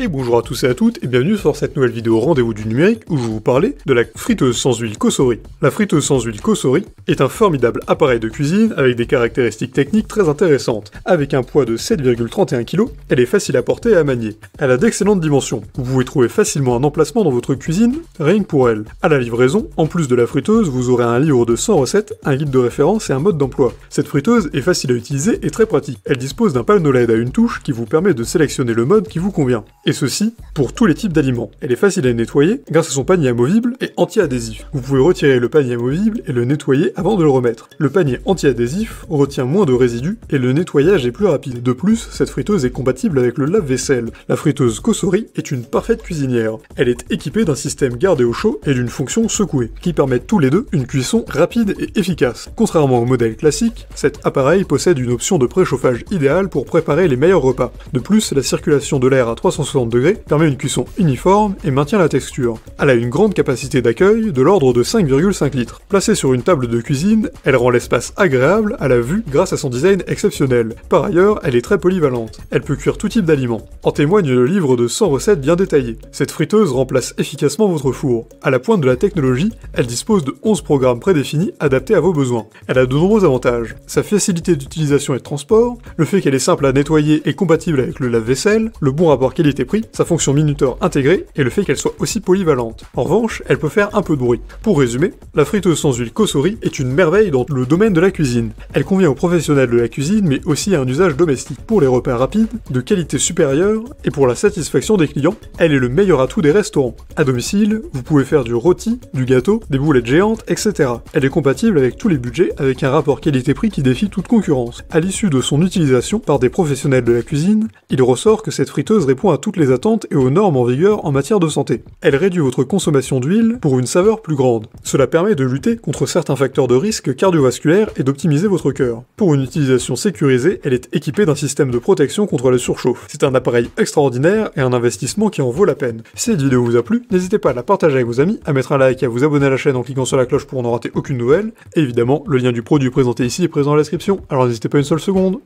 Et bonjour à tous et à toutes, et bienvenue sur cette nouvelle vidéo rendez-vous du numérique où je vais vous parler de la friteuse sans huile Cosori. La friteuse sans huile Cosori est un formidable appareil de cuisine avec des caractéristiques techniques très intéressantes. Avec un poids de 7,31 kg, elle est facile à porter et à manier. Elle a d'excellentes dimensions. Vous pouvez trouver facilement un emplacement dans votre cuisine, rien que pour elle. À la livraison, en plus de la friteuse, vous aurez un livre de 100 recettes, un guide de référence et un mode d'emploi. Cette friteuse est facile à utiliser et très pratique. Elle dispose d'un panneau LED à une touche qui vous permet de sélectionner le mode qui vous convient et ceci pour tous les types d'aliments. Elle est facile à nettoyer grâce à son panier amovible et anti-adhésif. Vous pouvez retirer le panier amovible et le nettoyer avant de le remettre. Le panier anti-adhésif retient moins de résidus et le nettoyage est plus rapide. De plus, cette friteuse est compatible avec le lave-vaisselle. La friteuse Kosori est une parfaite cuisinière. Elle est équipée d'un système gardé au chaud et d'une fonction secouée, qui permettent tous les deux une cuisson rapide et efficace. Contrairement au modèle classique, cet appareil possède une option de préchauffage idéale pour préparer les meilleurs repas. De plus, la circulation de l'air à 360 degrés permet une cuisson uniforme et maintient la texture. Elle a une grande capacité d'accueil de l'ordre de 5,5 litres. Placée sur une table de cuisine, elle rend l'espace agréable à la vue grâce à son design exceptionnel. Par ailleurs, elle est très polyvalente. Elle peut cuire tout type d'aliments. En témoigne le livre de 100 recettes bien détaillées. Cette friteuse remplace efficacement votre four. À la pointe de la technologie, elle dispose de 11 programmes prédéfinis adaptés à vos besoins. Elle a de nombreux avantages. Sa facilité d'utilisation et de transport, le fait qu'elle est simple à nettoyer et compatible avec le lave-vaisselle, le bon rapport qualité prix, sa fonction minuteur intégrée et le fait qu'elle soit aussi polyvalente. En revanche, elle peut faire un peu de bruit. Pour résumer, la friteuse sans huile Cosori est une merveille dans le domaine de la cuisine. Elle convient aux professionnels de la cuisine mais aussi à un usage domestique. Pour les repas rapides, de qualité supérieure et pour la satisfaction des clients, elle est le meilleur atout des restaurants. À domicile, vous pouvez faire du rôti, du gâteau, des boulettes géantes, etc. Elle est compatible avec tous les budgets avec un rapport qualité-prix qui défie toute concurrence. À l'issue de son utilisation par des professionnels de la cuisine, il ressort que cette friteuse répond à toutes les attentes et aux normes en vigueur en matière de santé. Elle réduit votre consommation d'huile pour une saveur plus grande. Cela permet de lutter contre certains facteurs de risque cardiovasculaire et d'optimiser votre cœur. Pour une utilisation sécurisée, elle est équipée d'un système de protection contre la surchauffe. C'est un appareil extraordinaire et un investissement qui en vaut la peine. Si cette vidéo vous a plu, n'hésitez pas à la partager avec vos amis, à mettre un like et à vous abonner à la chaîne en cliquant sur la cloche pour n'en rater aucune nouvelle. Et évidemment, le lien du produit présenté ici est présent dans la description, alors n'hésitez pas une seule seconde.